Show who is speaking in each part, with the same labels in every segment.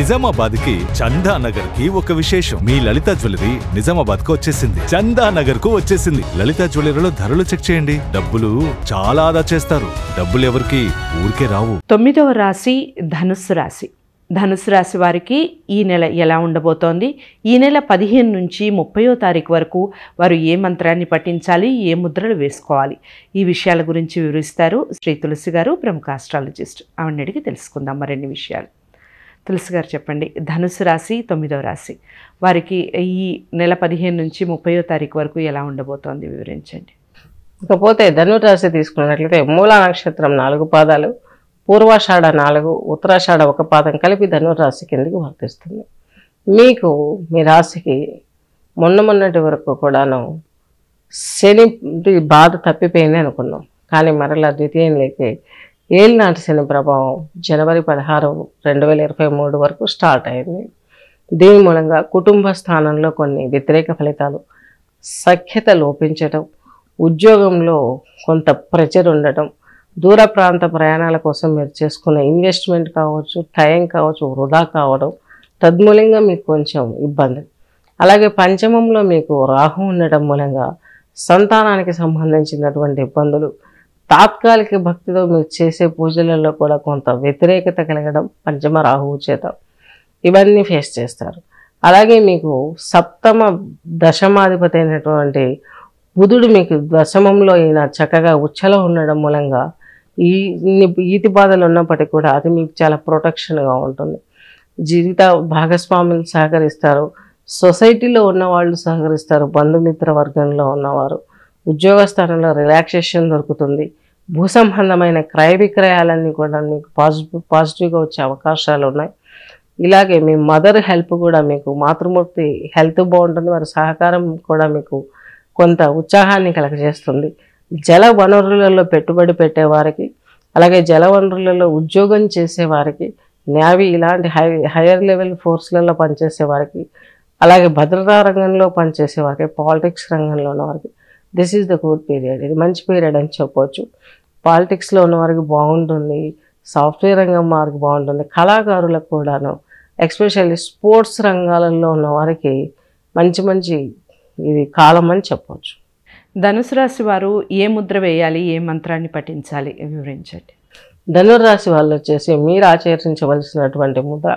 Speaker 1: నిజామాబాద్కి చందా కి ఒక విశేషం మీ లలిత జ్యువెలరీ నిజామాబాద్ కు వచ్చేసింది చందా నగర్ కు వచ్చేసింది లలిత జ్యువెలరీలో ధరలు చెక్ చేయండి డబ్బులు చాలా ఆదా చేస్తారు డబ్బులు ఎవరికి ఊరికే రావు తొమ్మిదవ రాశి ధనుస్సు రాశి ధనుసు రాశి వారికి ఈ నెల ఎలా ఉండబోతోంది ఈ నెల పదిహేను నుంచి ముప్పయో తారీఖు వరకు వారు ఏ మంత్రాన్ని పఠించాలి ఏ ముద్రలు వేసుకోవాలి ఈ విషయాల గురించి వివరిస్తారు శ్రీ తులసి గారు ప్రముఖ ఆస్ట్రాలజిస్ట్ అడిగి తెలుసుకుందాం మరిన్ని విషయాలు తులసి గారు చెప్పండి ధనుసు రాశి తొమ్మిదవ రాశి వారికి ఈ నెల పదిహేను నుంచి ముప్పయో
Speaker 2: తారీఖు వరకు ఎలా ఉండబోతోంది వివరించండి ఇకపోతే ధనురాశి తీసుకున్నట్లయితే మూల నక్షత్రం నాలుగు పాదాలు పూర్వాషాఢ నాలుగు ఉత్తరాషాఢ ఒక పాదం కలిపి ధనురాశి కిందకి వర్తిస్తుంది మీకు మీ రాశికి మొన్న మొన్నటి వరకు కూడాను శని బాధ తప్పిపోయింది అనుకున్నాం కానీ మరలా ద్వితీయం లేకే ఏలినాటి శని ప్రభావం జనవరి పదహారు రెండు వేల ఇరవై మూడు వరకు స్టార్ట్ అయింది దీని మూలంగా కుటుంబ స్థానంలో కొన్ని వ్యతిరేక ఫలితాలు సఖ్యత లోపించటం ఉద్యోగంలో కొంత ప్రెజర్ ఉండటం దూర ప్రాంత ప్రయాణాల కోసం మీరు చేసుకున్న ఇన్వెస్ట్మెంట్ కావచ్చు టైం కావచ్చు వృధా కావడం తద్మూలంగా మీకు కొంచెం ఇబ్బంది అలాగే పంచమంలో మీకు రాహు ఉండటం మూలంగా సంతానానికి సంబంధించినటువంటి ఇబ్బందులు తాత్కాలిక భక్తితో మీరు చేసే పూజలలో కూడా కొంత వ్యతిరేకత కలగడం పంచమ రాహువు చేత ఇవన్నీ ఫేస్ చేస్తారు అలాగే మీకు సప్తమ దశమాధిపతి అయినటువంటి బుధుడు మీకు దశమంలో ఈయన చక్కగా ఉచ్చలో ఉండడం మూలంగా ఈ ఈతి బాధలు ఉన్నప్పటికీ కూడా అది మీకు చాలా ప్రొటెక్షన్గా ఉంటుంది జీవిత భాగస్వాములు సహకరిస్తారు సొసైటీలో ఉన్నవాళ్ళు సహకరిస్తారు బంధుమిత్ర వర్గంలో ఉన్నవారు ఉద్యోగ స్థానంలో రిలాక్సేషన్ దొరుకుతుంది భూసంబంధమైన క్రయ విక్రయాలన్నీ కూడా మీకు పాజిటివ్ పాజిటివ్గా వచ్చే అవకాశాలు ఉన్నాయి ఇలాగే మీ మదర్ హెల్ప్ కూడా మీకు మాతృమూర్తి హెల్త్ బాగుంటుంది వారి సహకారం కూడా మీకు కొంత ఉత్సాహాన్ని కలగజేస్తుంది జల వనరులలో పెట్టుబడి పెట్టేవారికి అలాగే జల వనరులలో ఉద్యోగం చేసేవారికి న్యావీ ఇలాంటి హై హయ్యర్ లెవెల్ ఫోర్స్లలో పనిచేసే వారికి అలాగే భద్రతా రంగంలో పనిచేసే వారికి పాలిటిక్స్ రంగంలో ఉన్న వారికి this is the good period ఇది మంచి పీరియడ్ అని చెప్పవచ్చు పాలిటిక్స్లో ఉన్న వారికి బాగుంటుంది సాఫ్ట్వేర్ రంగం వారికి బాగుంటుంది కళాకారులకు కూడాను ఎక్స్పెషల్లీ స్పోర్ట్స్ రంగాలలో ఉన్న వారికి మంచి మంచి ఇది కాలం అని చెప్పవచ్చు
Speaker 1: ధనుసు రాశి వారు ఏ ముద్ర వేయాలి ఏ మంత్రాన్ని పఠించాలి
Speaker 2: వివరించండి ధనుర్రాశి వాళ్ళు వచ్చేసి మీరు ఆచరించవలసినటువంటి ముద్ర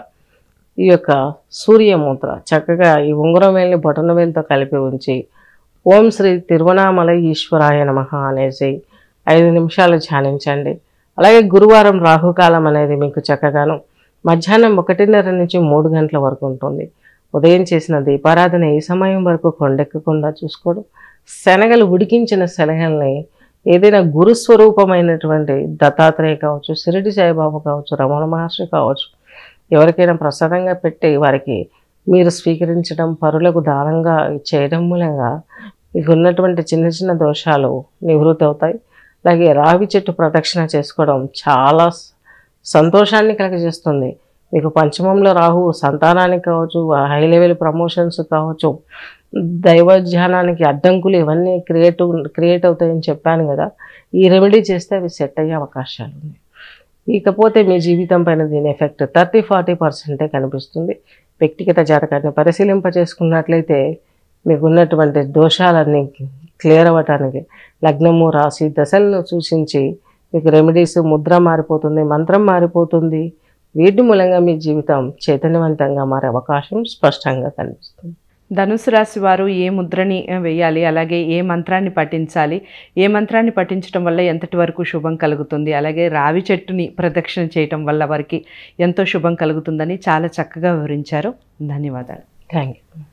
Speaker 2: ఈ యొక్క సూర్య ముద్ర చక్కగా ఈ ఉంగరం వేలిని బొటన వేలితో కలిపి ఉంచి ఓం శ్రీ తిరువనామల ఈశ్వరాయ నమ అనేసి ఐదు నిమిషాలు ధ్యానించండి అలాగే గురువారం రాహుకాలం అనేది మీకు చక్కగాను మధ్యాహ్నం ఒకటిన్నర నుంచి మూడు గంటల వరకు ఉంటుంది ఉదయం చేసిన దీపారాధన ఈ సమయం వరకు కొండెక్కకుండా చూసుకోవడం శనగలు ఉడికించిన శనగల్ని ఏదైనా గురుస్వరూపమైనటువంటి దత్తాత్రేయ కావచ్చు సిరిటి సాయిబాబు కావచ్చు రమణ మహర్షి కావచ్చు ఎవరికైనా ప్రసాదంగా పెట్టి వారికి మీరు స్వీకరించడం పరులకు దానంగా చేయడం మూలంగా మీకు ఉన్నటువంటి చిన్న చిన్న దోషాలు నివృత్తి అవుతాయి అలాగే రావి చెట్టు ప్రదక్షిణ చేసుకోవడం చాలా సంతోషాన్ని కలగజేస్తుంది మీకు పంచమంలో రాహు సంతానానికి కావచ్చు హై లెవెల్ ప్రమోషన్స్ కావచ్చు దైవధ్యానానికి అడ్డంకులు ఇవన్నీ క్రియేట్ క్రియేట్ అవుతాయని చెప్పాను కదా ఈ రెమెడీ చేస్తే అవి సెట్ అయ్యే అవకాశాలు ఉన్నాయి ఇకపోతే మీ జీవితం పైన దీని ఎఫెక్ట్ థర్టీ ఫార్టీ పర్సెంటే కనిపిస్తుంది వ్యక్తిగత జాతకాన్ని పరిశీలింప చేసుకున్నట్లయితే మీకున్నటువంటి దోషాలన్నీ క్లియర్ అవ్వటానికి లగ్నము రాసి దశలను సూచించి మీకు రెమెడీస్ ముద్ర మారిపోతుంది మంత్రం మారిపోతుంది వీటి మూలంగా మీ జీవితం చైతన్యవంతంగా మారే అవకాశం స్పష్టంగా కనిపిస్తుంది
Speaker 1: ధనుసు రాశి వారు ఏ ముద్రని వేయాలి అలాగే ఏ మంత్రాన్ని పఠించాలి ఏ మంత్రాన్ని పఠించడం వల్ల ఎంతటి వరకు శుభం కలుగుతుంది అలాగే రావి చెట్టుని ప్రదక్షిణ చేయటం వల్ల వారికి ఎంతో శుభం కలుగుతుందని చాలా చక్కగా వివరించారు ధన్యవాదాలు
Speaker 2: థ్యాంక్ యూ